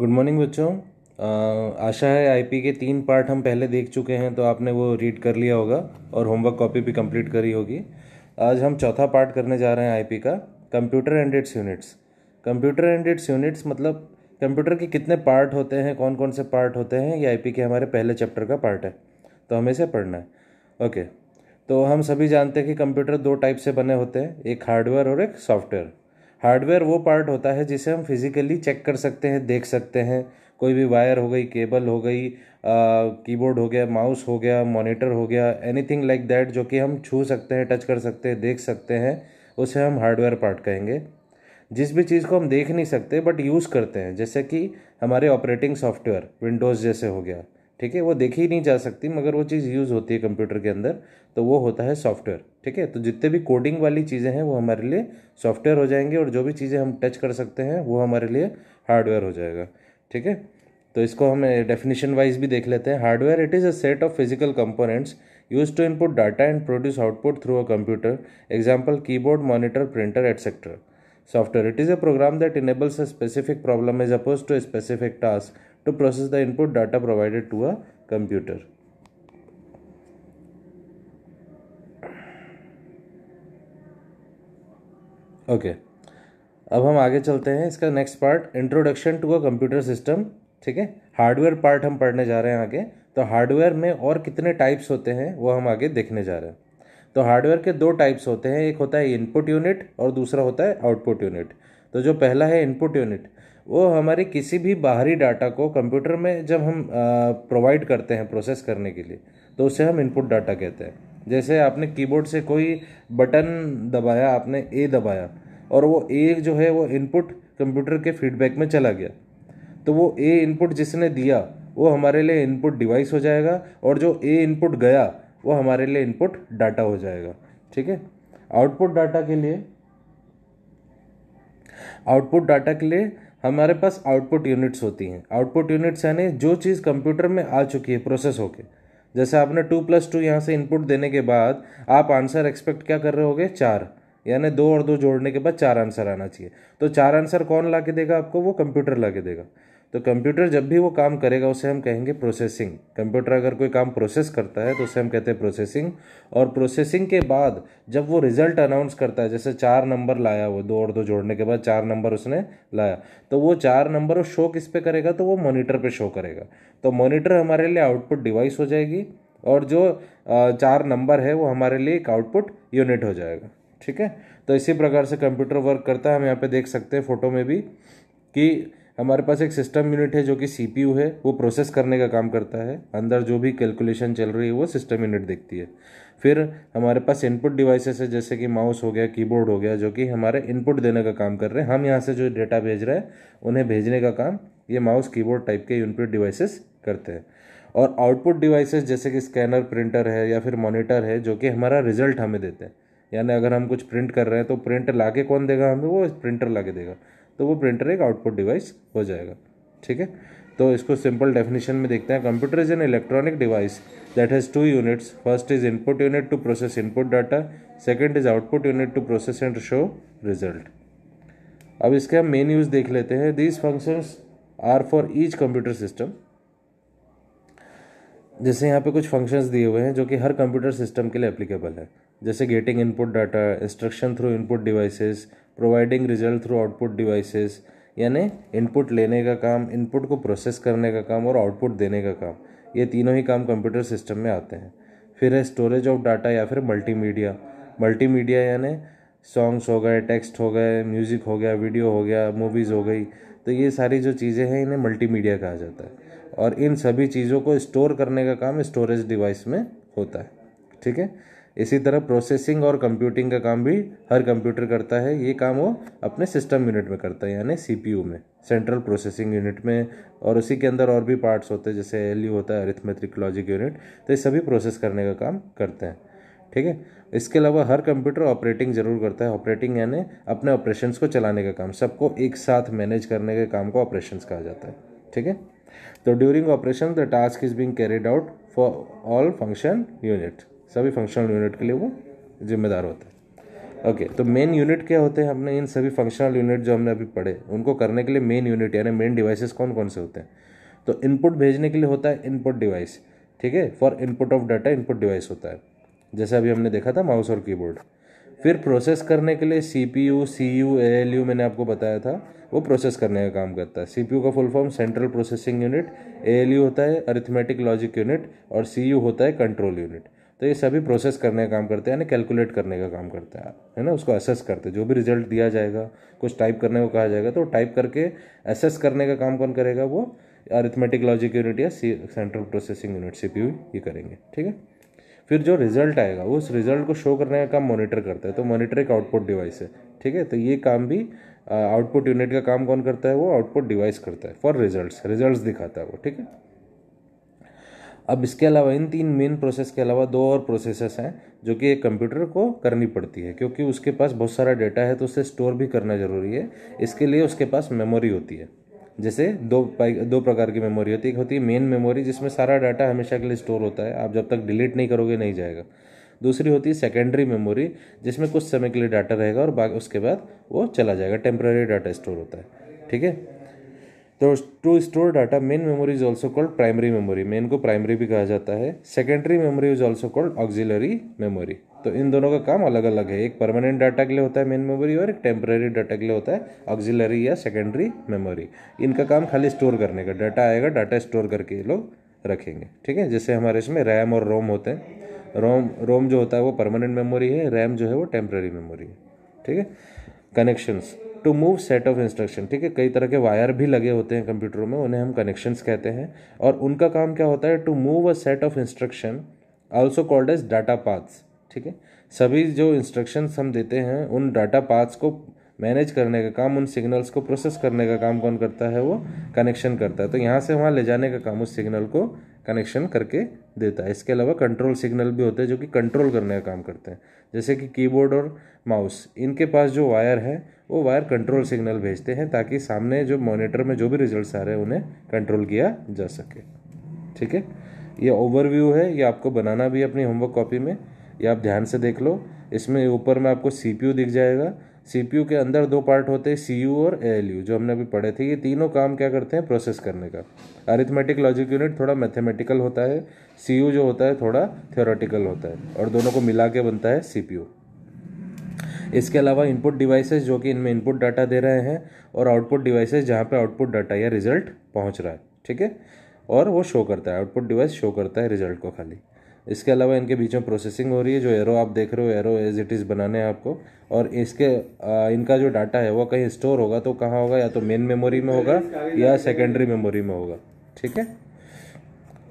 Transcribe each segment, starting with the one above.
Good morning बच्चों आशा है IP के तीन पार्ट हम पहले देख चुके हैं तो आपने वो रीड कर लिया होगा और होमवर्क कॉपी भी कंप्लीट करी होगी आज हम चौथा पार्ट करने जा रहे हैं आईपी का computer and its units computer and its units मतलब कंप्यूटर के कितने पार्ट होते हैं कौन कौन से पार्ट होते हैं ये आई के हमारे पहले चैप्टर का पार्ट है तो हमें इसे पढ़ना है ओके तो हम सभी जानते हैं कि कंप्यूटर दो टाइप से बने होते हैं एक हार्डवेयर और एक सॉफ्टवेयर हार्डवेयर वो पार्ट होता है जिसे हम फिज़िकली चेक कर सकते हैं देख सकते हैं कोई भी वायर हो गई केबल हो गई कीबोर्ड हो गया माउस हो गया मॉनिटर हो गया एनीथिंग लाइक दैट जो कि हम छू सकते हैं टच कर सकते हैं देख सकते हैं उसे हम हार्डवेयर पार्ट कहेंगे जिस भी चीज़ को हम देख नहीं सकते बट यूज़ करते हैं जैसे कि हमारे ऑपरेटिंग सॉफ्टवेयर विंडोज़ जैसे हो गया ठीक है वो देखी नहीं जा सकती मगर वो चीज़ यूज़ होती है कंप्यूटर के अंदर तो वो होता है सॉफ्टवेयर ठीक है तो जितने भी कोडिंग वाली चीज़ें हैं वो हमारे लिए सॉफ्टवेयर हो जाएंगे और जो भी चीज़ें हम टच कर सकते हैं वो हमारे लिए हार्डवेयर हो जाएगा ठीक है तो इसको हम डेफिनेशन वाइज भी देख लेते हैं hardware it is a set of physical components use to input data and produce output through a computer example keyboard monitor printer etcetera software it is a program that enables a specific problem as opposed to a specific task to process the input data provided to a computer. Okay okay. अब हम आगे चलते हैं इसका next part introduction to a computer system ठीक है hardware part हम पढ़ने जा रहे हैं आगे तो हार्डवेयर में और कितने टाइप्स होते हैं वो हम आगे देखने जा रहे हैं तो हार्डवेयर के दो टाइप्स होते हैं एक होता है इनपुट यूनिट और दूसरा होता है आउटपुट यूनिट तो जो पहला है इनपुट यूनिट वो हमारे किसी भी बाहरी डाटा को कंप्यूटर में जब हम प्रोवाइड करते हैं प्रोसेस करने के लिए तो उसे हम इनपुट डाटा कहते हैं जैसे आपने कीबोर्ड से कोई बटन दबाया आपने ए दबाया और वो ए जो है वो इनपुट कंप्यूटर के फीडबैक में चला गया तो वो ए इनपुट जिसने दिया वो हमारे लिए इनपुट डिवाइस हो जाएगा और जो ए इनपुट गया वो हमारे लिए इनपुट डाटा हो जाएगा ठीक है आउटपुट डाटा के लिए आउटपुट डाटा के लिए हमारे पास आउटपुट यूनिट्स होती हैं आउटपुट यूनिट्स यानी जो चीज़ कंप्यूटर में आ चुकी है प्रोसेस होके जैसे आपने टू प्लस टू यहाँ से इनपुट देने के बाद आप आंसर एक्सपेक्ट क्या कर रहे होगे चार यानी दो और दो जोड़ने के बाद चार आंसर आना चाहिए तो चार आंसर कौन ला के देगा आपको वो कंप्यूटर ला के देगा तो कंप्यूटर जब भी वो काम करेगा उसे हम कहेंगे प्रोसेसिंग कंप्यूटर अगर कोई काम प्रोसेस करता है तो उसे हम कहते हैं प्रोसेसिंग और प्रोसेसिंग के बाद जब वो रिजल्ट अनाउंस करता है जैसे चार नंबर लाया वो दो और दो जोड़ने के बाद चार नंबर उसने लाया तो वो चार नंबर वो शो किस पे करेगा तो वो मॉनिटर पे शो करेगा तो मॉनिटर हमारे लिए आउटपुट डिवाइस हो जाएगी और जो चार नंबर है वो हमारे लिए एक आउटपुट यूनिट हो जाएगा ठीक है तो इसी प्रकार से कंप्यूटर वर्क करता है हम यहाँ पे देख सकते हैं फोटो में भी कि हमारे पास एक सिस्टम यूनिट है जो कि सी है वो प्रोसेस करने का काम करता है अंदर जो भी कैलकुलेशन चल रही है वो सिस्टम यूनिट देखती है फिर हमारे पास इनपुट डिवाइसेस है जैसे कि माउस हो गया कीबोर्ड हो गया जो कि हमारे इनपुट देने का काम कर रहे हैं हम यहाँ से जो डेटा भेज रहे हैं उन्हें भेजने का काम ये माउस कीबोर्ड टाइप के इनपुट डिवाइसेस करते हैं और आउटपुट डिवाइसेस जैसे कि स्कैनर प्रिंटर है या फिर मॉनिटर है जो कि हमारा रिजल्ट हमें देते हैं यानी अगर हम कुछ प्रिंट कर रहे हैं तो प्रिंट ला के कौन देगा हमें वो प्रिंटर ला के देगा तो वो प्रिंटर एक आउटपुट डिवाइस हो जाएगा ठीक है तो इसको सिंपल डेफिनेशन में देखते हैं computer is an electronic device that has two units first is input unit to process input data second is output unit to process and show result अब इसके हम मेन यूज देख लेते हैं these functions are for each computer system जैसे यहाँ पे कुछ फंक्शंस दिए हुए हैं जो कि हर कंप्यूटर सिस्टम के लिए एप्लीकेबल है जैसे getting input data instruction through input devices providing result through output devices यानी इनपुट लेने का काम इनपुट को प्रोसेस करने का काम और आउटपुट देने का काम ये तीनों ही काम कंप्यूटर सिस्टम में आते हैं फिर है स्टोरेज ऑफ डाटा या फिर मल्टीमीडिया मल्टीमीडिया यानी सॉन्ग्स हो गए टेक्स्ट हो गए म्यूज़िक हो गया वीडियो हो गया मूवीज़ हो गई तो ये सारी जो चीज़ें हैं इन्हें मल्टीमीडिया कहा जाता है और इन सभी चीज़ों को स्टोर करने का काम स्टोरेज डिवाइस में होता है ठीक है इसी तरह प्रोसेसिंग और कंप्यूटिंग का काम भी हर कंप्यूटर करता है ये काम वो अपने सिस्टम यूनिट में करता है यानी सीपीयू में सेंट्रल प्रोसेसिंग यूनिट में और उसी के अंदर और भी पार्ट्स होते हैं जैसे एल होता है अरिथमेट्रिक लॉजिक यूनिट तो ये सभी प्रोसेस करने का काम करते हैं ठीक है इसके अलावा हर कंप्यूटर ऑपरेटिंग ज़रूर करता है ऑपरेटिंग यानी अपने ऑपरेशन को चलाने का काम सबको एक साथ मैनेज करने के काम को ऑपरेशन कहा जाता है ठीक है तो during operation the task is being carried out for all function unit सभी फंक्शनल यूनिट के लिए वो जिम्मेदार होता है ओके तो मेन यूनिट क्या होते हैं हमने इन सभी फंक्शनल यूनिट जो हमने अभी पढ़े उनको करने के लिए मेन यूनिट यानी मेन डिवाइसेस कौन कौन से होते हैं तो इनपुट भेजने के लिए होता है इनपुट डिवाइस ठीक है for input of data input device होता है जैसे अभी हमने देखा था माउस और कीबोर्ड फिर प्रोसेस करने के लिए C P U C U L U मैंने आपको बताया था वो प्रोसेस करने का काम करता है सी पी यू का full form central processing unit A L U होता है अरिथमेटिक लॉजिक यूनिट और सी यू होता है कंट्रोल यूनिट तो ये सभी प्रोसेस करने का काम करते हैं यानी कैलकुलेट करने का काम करते हैं है ना उसको असेस करते हैं जो भी रिजल्ट दिया जाएगा कुछ टाइप करने को कहा जाएगा तो टाइप करके असेस करने का काम कौन करेगा वो अरिथमेटिक लॉजिक यूनिट या C central processing unit C ये करेंगे ठीक है फिर जो रिजल्ट आएगा उस रिजल्ट को शो करने का काम मॉनिटर करता है तो मॉनिटर एक आउटपुट डिवाइस है ठीक है तो ये काम भी आउटपुट uh, यूनिट का काम कौन करता है वो आउटपुट डिवाइस करता है फॉर रिजल्ट्स रिजल्ट्स दिखाता है वो ठीक है अब इसके अलावा इन तीन मेन प्रोसेस के अलावा दो और प्रोसेसेस हैं जो कि एक कंप्यूटर को करनी पड़ती है क्योंकि उसके पास बहुत सारा डेटा है तो उसे स्टोर भी करना ज़रूरी है इसके लिए उसके पास मेमोरी होती है जैसे दो दो प्रकार की मेमोरी होती है एक होती है मेन मेमोरी जिसमें सारा डाटा हमेशा के लिए स्टोर होता है आप जब तक डिलीट नहीं करोगे नहीं जाएगा दूसरी होती है सेकेंडरी मेमोरी जिसमें कुछ समय के लिए डाटा रहेगा और उसके बाद वो चला जाएगा टेम्प्रेरी डाटा स्टोर होता है ठीक है तो to store data main memory is also called primary memory main को प्राइमरी भी कहा जाता है secondary memory is also called auxiliary memory तो इन दोनों का काम अलग अलग है एक परमानेंट डाटा के लिए होता है मेन मेमोरी और एक टेम्प्रेरी डाटा के लिए होता है ऑक्जिलरी या सेकेंडरी मेमोरी इनका काम खाली स्टोर करने का डाटा आएगा डाटा स्टोर करके ये लोग रखेंगे ठीक है जैसे हमारे इसमें रैम और रोम होते हैं रोम रोम जो होता है वो परमानेंट मेमोरी है रैम जो है वो टेम्प्रेरी मेमोरी है ठीक है connections to move set of instruction ठीक है कई तरह के वायर भी लगे होते हैं कंप्यूटरों में उन्हें हम कनेक्शंस कहते हैं और उनका काम क्या होता है to move a set of instruction also called as data paths ठीक है सभी जो इंस्ट्रक्शंस हम देते हैं उन डाटा पाथ्स को मैनेज करने का काम उन सिग्नल्स को प्रोसेस करने का काम कौन करता है वो कनेक्शन करता है तो यहाँ से वहाँ ले जाने का काम उस सिग्नल को कनेक्शन करके देता है इसके अलावा कंट्रोल सिग्नल भी होते हैं जो कि कंट्रोल करने का काम करते हैं जैसे कि कीबोर्ड और माउस इनके पास जो वायर है वो वायर कंट्रोल सिग्नल भेजते हैं ताकि सामने जो मॉनिटर में जो भी रिजल्ट्स आ रहे हैं उन्हें कंट्रोल किया जा सके ठीक है ये ओवरव्यू है ये आपको बनाना भी अपनी होमवर्क कॉपी में ये आप ध्यान से देख लो इसमें ऊपर में आपको सी दिख जाएगा सीपीयू के अंदर दो पार्ट होते हैं सीयू और एएलयू जो हमने अभी पढ़े थे ये तीनों काम क्या करते हैं प्रोसेस करने का अरिथमेटिक लॉजिक यूनिट थोड़ा मैथमेटिकल होता है सीयू जो होता है थोड़ा थियोरेटिकल होता है और दोनों को मिला के बनता है सीपीयू इसके अलावा इनपुट डिवाइसेस जो कि इनमें इनपुट डाटा दे रहे हैं और आउटपुट डिवाइसेस जहाँ पर आउटपुट डाटा या रिजल्ट पहुँच रहा है ठीक है और वो शो करता है आउटपुट डिवाइस शो करता है रिजल्ट को खाली इसके अलावा इनके बीच में प्रोसेसिंग हो रही है जो एरो आप देख रहे हो एरो एज इट इज़ बनाने हैं आपको और इसके आ, इनका जो डाटा है वो कहीं स्टोर होगा तो कहाँ होगा या तो मेन मेमोरी में होगा या सेकेंडरी मेमोरी में होगा ठीक है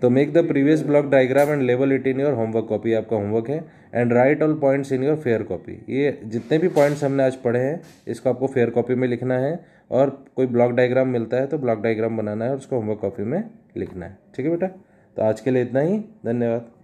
तो make the previous block diagram and लेवल it in your homework copy आपका होमवर्क है and write all points in your fair copy ये जितने भी पॉइंट्स हमने आज पढ़े हैं इसको आपको फेयर कॉपी में लिखना है और कोई ब्लॉक डायग्राम मिलता है तो ब्लॉक डायग्राम बनाना है और उसको होमवर्क कॉपी में लिखना है ठीक है बेटा तो आज के लिए इतना ही धन्यवाद